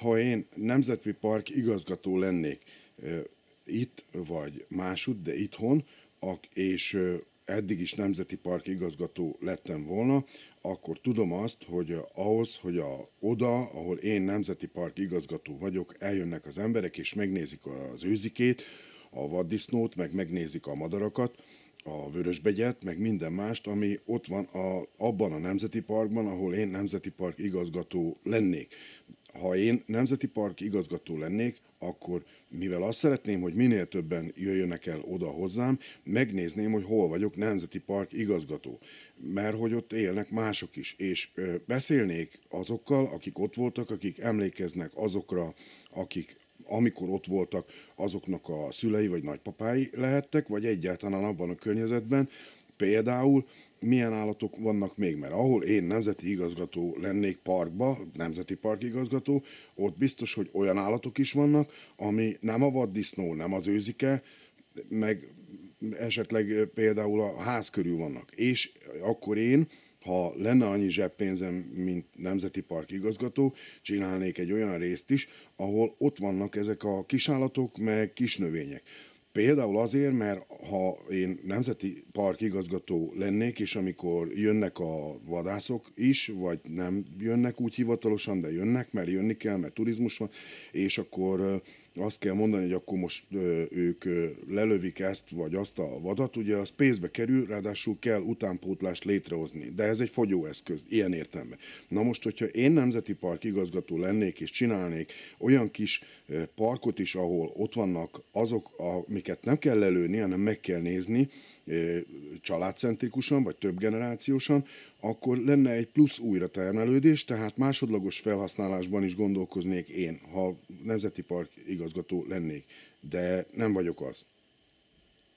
ha én Nemzeti Park igazgató lennék itt vagy másutt, de itthon, és eddig is Nemzeti Park igazgató lettem volna, akkor tudom azt, hogy ahhoz, hogy a, oda, ahol én Nemzeti Park igazgató vagyok, eljönnek az emberek és megnézik az őzikét, a vaddisznót, meg megnézik a madarakat, a Vörösbegyet, meg minden mást, ami ott van a, abban a nemzeti parkban, ahol én nemzeti park igazgató lennék. Ha én nemzeti park igazgató lennék, akkor mivel azt szeretném, hogy minél többen jöjjönek el oda hozzám, megnézném, hogy hol vagyok nemzeti park igazgató. Mert hogy ott élnek mások is, és ö, beszélnék azokkal, akik ott voltak, akik emlékeznek azokra, akik amikor ott voltak, azoknak a szülei vagy nagypapái lehettek, vagy egyáltalán abban a környezetben, például milyen állatok vannak még, mert ahol én nemzeti igazgató lennék parkba, nemzeti parkigazgató, ott biztos, hogy olyan állatok is vannak, ami nem a vaddisznó, nem az őzike, meg esetleg például a ház körül vannak. És akkor én ha lenne annyi zseppénzem, mint Nemzeti Park igazgató, csinálnék egy olyan részt is, ahol ott vannak ezek a kisállatok, meg kisnövények. Például azért, mert ha én nemzeti park igazgató lennék, és amikor jönnek a vadászok is, vagy nem jönnek úgy hivatalosan, de jönnek, mert jönni kell, mert turizmus van, és akkor azt kell mondani, hogy akkor most ők lelövik ezt vagy azt a vadat, ugye az pénzbe kerül, ráadásul kell utánpótlást létrehozni, de ez egy fogyóeszköz, ilyen értelme. Na most, hogyha én nemzeti park igazgató lennék, és csinálnék olyan kis parkot is, ahol ott vannak azok, a, amiket nem kell lelőni, hanem meg kell nézni családcentrikusan, vagy több generációsan, akkor lenne egy plusz újra termelődés, tehát másodlagos felhasználásban is gondolkoznék én, ha nemzeti park igazgató lennék. De nem vagyok az.